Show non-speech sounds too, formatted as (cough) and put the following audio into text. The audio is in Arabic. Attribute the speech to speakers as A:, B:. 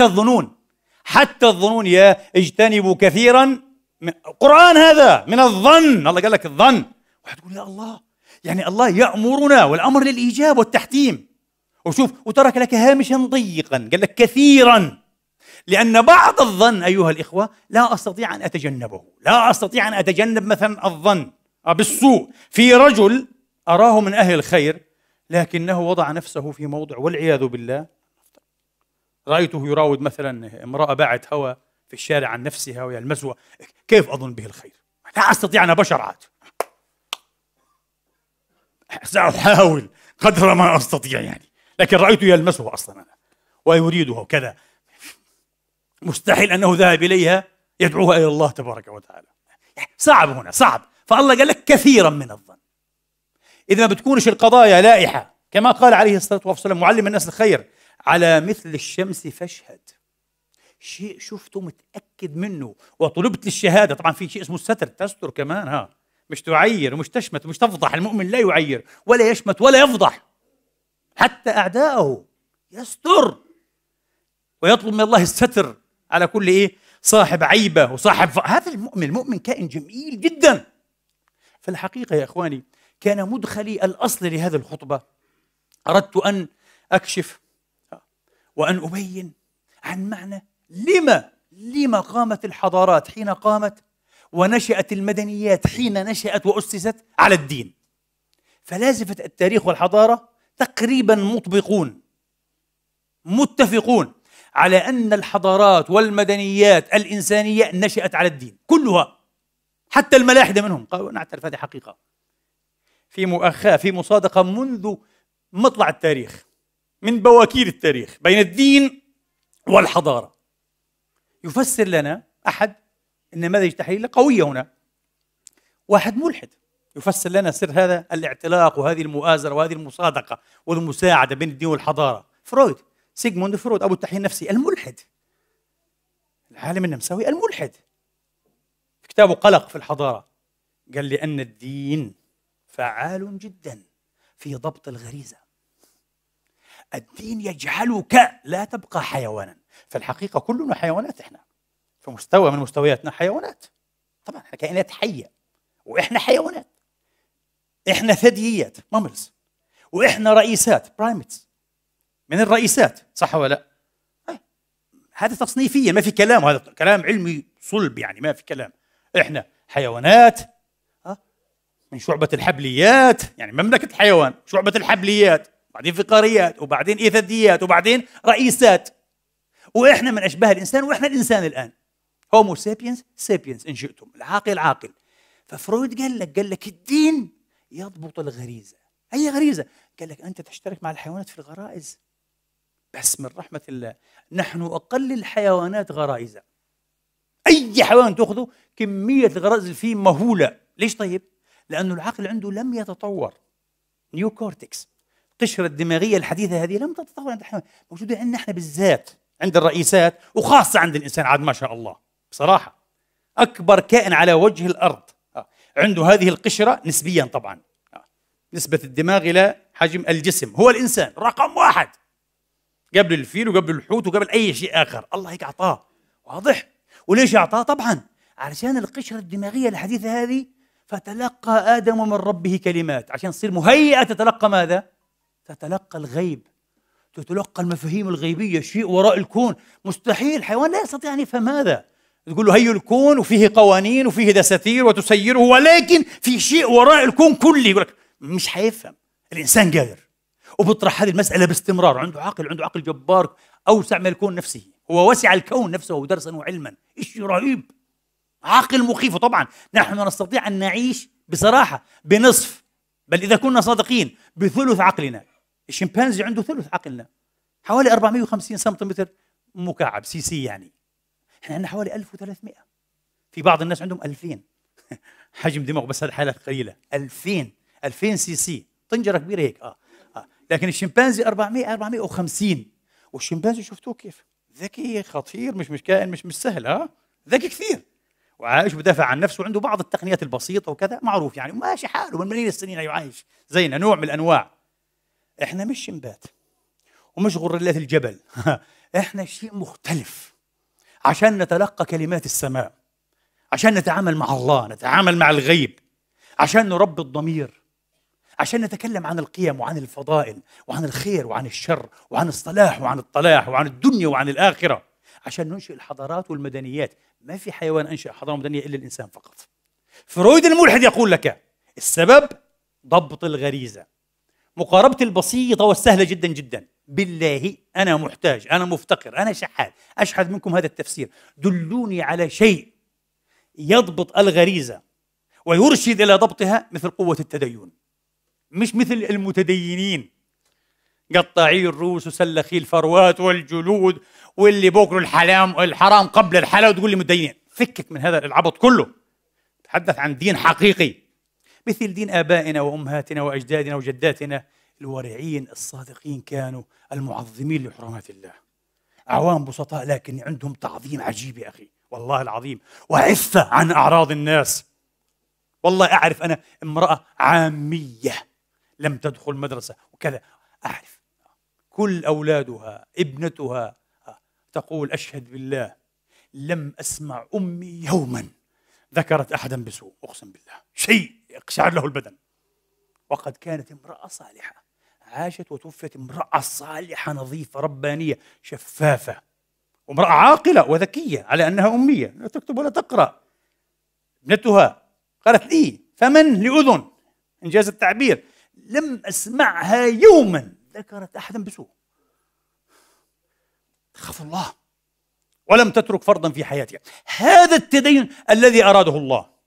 A: حتى الظنون حتى الظنون يا اجتنبوا كثيرا من القرآن هذا من الظن الله قال لك الظن يقول يا الله يعني الله يأمرنا والأمر للإيجاب والتحتيم وشوف وترك لك هامشا ضيقا قال لك كثيرا لأن بعض الظن أيها الإخوة لا أستطيع أن أتجنبه لا أستطيع أن أتجنب مثلا الظن آه، بالسوء في رجل أراه من أهل الخير لكنه وضع نفسه في موضع والعياذ بالله رأيته يراود مثلا امرأة باعت هوى في الشارع عن نفسها وهي المزوة كيف أظن به الخير؟ لا أستطيع أنا بشر عاد سأحاول قدر ما أستطيع يعني لكن رأيته يلمسه أصلا أنا ويريدها وكذا مستحيل أنه ذهب إليها يدعوها إلى الله تبارك وتعالى صعب هنا صعب فالله قال لك كثيرا من الظن إذا ما بتكونش القضايا لائحة كما قال عليه الصلاة والسلام معلم الناس الخير على مثل الشمس فاشهد شيء شفته متاكد منه وطلبت للشهاده طبعا في شيء اسمه الستر تستر كمان ها مش تعير ومش تشمت ومش تفضح المؤمن لا يعير ولا يشمت ولا يفضح حتى اعداءه يستر ويطلب من الله الستر على كل ايه صاحب عيبه وصاحب ف... هذا المؤمن المؤمن كائن جميل جدا في الحقيقه يا اخواني كان مدخلي الاصل لهذه الخطبه اردت ان اكشف وأن أبين عن معنى لما لما قامت الحضارات حين قامت ونشأت المدنيات حين نشأت وأسست على الدين فلازفة التاريخ والحضارة تقريبا مطبقون متفقون على أن الحضارات والمدنيات الإنسانية نشأت على الدين كلها حتى الملاحدة منهم قالوا نعترف هذه حقيقة في مؤاخاة في مصادقة منذ مطلع التاريخ من بواكير التاريخ بين الدين والحضارة يفسر لنا أحد النماذج التحليلية قوية هنا واحد ملحد يفسر لنا سر هذا الاعتلاق وهذه المؤازرة وهذه المصادقة والمساعدة بين الدين والحضارة فرويد سيغموند فرويد أبو التحليل النفسي الملحد العالم النمساوي الملحد في كتابه قلق في الحضارة قال لأن الدين فعال جدا في ضبط الغريزة الدين يجعلك لا تبقى حيوانا في الحقيقة كلنا حيوانات إحنا في مستوى من مستوياتنا حيوانات طبعا إحنا كائنات حية وإحنا حيوانات إحنا ثدييات ماملز وإحنا رئيسات برايمتس من الرئيسات صح ولا لا؟ آه. هذا تصنيفيا ما في كلام هذا كلام علمي صلب يعني ما في كلام احنا حيوانات آه. من شعبة الحبليات يعني مملكة الحيوان شعبة الحبليات بعدين فقاريات وبعدين إيثديات وبعدين رئيسات وإحنا من أشباه الإنسان وإحنا الإنسان الآن هومو سابينس سابينس إن شئتم العاقل عاقل ففرويد قال لك قال لك الدين يضبط الغريزة أي غريزة قال لك أنت تشترك مع الحيوانات في الغرائز بس من رحمة الله نحن أقل الحيوانات غرائزة أي حيوان تأخذه كمية الغرائز فيه مهولة ليش طيب؟ لأنه العقل عنده لم يتطور نيو كورتكس القشره الدماغيه الحديثه هذه لم تتطور عند الحيوان موجوده عندنا احنا بالذات عند الرئيسات وخاصه عند الانسان عاد ما شاء الله بصراحه اكبر كائن على وجه الارض آه. عنده هذه القشره نسبيا طبعا آه. نسبه الدماغ الى حجم الجسم هو الانسان رقم واحد قبل الفيل وقبل الحوت وقبل اي شيء اخر الله هيك اعطاه واضح وليش اعطاه طبعا علشان القشره الدماغيه الحديثه هذه فتلقى ادم من ربه كلمات عشان تصير مهيئه تتلقى ماذا تتلقى الغيب تتلقى المفاهيم الغيبية شيء وراء الكون مستحيل حيوان لا يستطيع أن يفهم هذا تقول له هي الكون وفيه قوانين وفيه دساتير وتسيره ولكن في شيء وراء الكون كله يقول لك مش حيفهم الإنسان قادر وبيطرح هذه المسألة باستمرار عنده عقل عنده عقل جبار أوسع من الكون نفسه هو وسع الكون نفسه درسا وعلما إيش رهيب عقل مخيف طبعا نحن نستطيع أن نعيش بصراحة بنصف بل إذا كنا صادقين بثلث عقلنا الشمبانزي عنده ثلث عقلنا حوالي 450 سم مكعب سي سي يعني احنا عندنا حوالي 1300 في بعض الناس عندهم 2000 (laughs) حجم دماغه بس هذه حالات قليله 2000 2000 سي سي طنجره كبيره هيك اه, آه. لكن الشمبانزي 400 450 والشمبانزي شفتوه كيف ذكي خطير مش مش كائن مش مش سهل اه ذكي كثير وعايش بدافع عن نفسه وعنده بعض التقنيات البسيطه وكذا معروف يعني ماشي حاله من ملايين السنين يعيش زينا نوع من الانواع احنا مش شمبات ومش غرلات الجبل (laughs) احنا شيء مختلف عشان نتلقى كلمات السماء عشان نتعامل مع الله نتعامل مع الغيب عشان نربي الضمير عشان نتكلم عن القيم وعن الفضائل وعن الخير وعن الشر وعن الصلاح وعن الطلاح وعن الدنيا وعن الآخرة عشان ننشئ الحضارات والمدنيات ما في حيوان أنشأ حضارة مدنية إلا الإنسان فقط فرويد الملحد يقول لك السبب ضبط الغريزة مقاربة البسيطة والسهلة جدا جدا بالله أنا محتاج أنا مفتقر أنا شحاذ أشحذ منكم هذا التفسير دلوني على شيء يضبط الغريزة ويرشد إلى ضبطها مثل قوة التدين مش مثل المتدينين قطاعي الروس وسلخي الفروات والجلود واللي بوكلوا الحلام الحرام قبل الحلال وتقول لي متدينين فكك من هذا العبط كله تحدث عن دين حقيقي مثل دين آبائنا وأمهاتنا وأجدادنا وجداتنا الورعين الصادقين كانوا المعظمين لحرمات الله عوام بسطاء لكن عندهم تعظيم عجيب يا أخي والله العظيم وعفة عن أعراض الناس والله أعرف أنا امرأة عامية لم تدخل مدرسة وكذا أعرف كل أولادها ابنتها تقول أشهد بالله لم أسمع أمي يوماً ذكرت أحدا بسوء أقسم بالله شيء اقشعر له البدن وقد كانت امرأة صالحة عاشت وتوفيت امرأة صالحة نظيفة ربانية شفافة امرأة عاقلة وذكية على أنها أمية لا تكتب ولا تقرأ ابنتها قالت لي فمن لأذن إنجاز التعبير لم أسمعها يوما ذكرت أحدا بسوء تخاف الله ولم تترك فرضا في حياتها هذا التدين الذي أراده الله